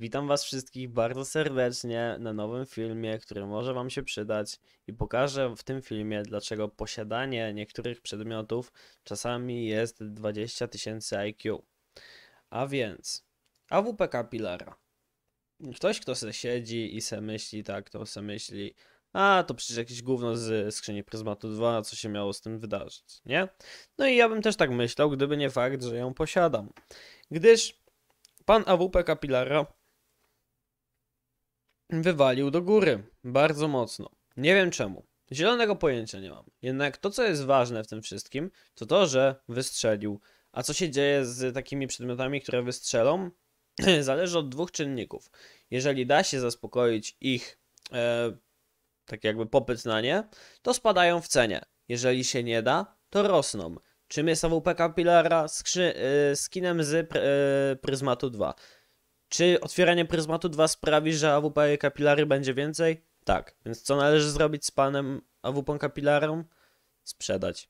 Witam Was wszystkich bardzo serdecznie na nowym filmie, który może Wam się przydać i pokażę w tym filmie, dlaczego posiadanie niektórych przedmiotów czasami jest 20 tysięcy IQ. A więc AWP kapilara. Ktoś, kto se siedzi i se myśli tak, to se myśli a to przecież jakieś gówno z skrzyni Pryzmatu 2, co się miało z tym wydarzyć, nie? No i ja bym też tak myślał, gdyby nie fakt, że ją posiadam. Gdyż pan AWP Kapilara wywalił do góry. Bardzo mocno. Nie wiem czemu. Zielonego pojęcia nie mam. Jednak to, co jest ważne w tym wszystkim, to to, że wystrzelił. A co się dzieje z takimi przedmiotami, które wystrzelą? Zależy od dwóch czynników. Jeżeli da się zaspokoić ich e, tak jakby popyt na nie, to spadają w cenie. Jeżeli się nie da, to rosną. Czym jest AWP Capilara e, skinem z pr, e, Pryzmatu 2? Czy otwieranie pryzmatu 2 sprawi, że AWP kapilary będzie więcej? Tak. Więc co należy zrobić z panem AWP kapilarą? Sprzedać.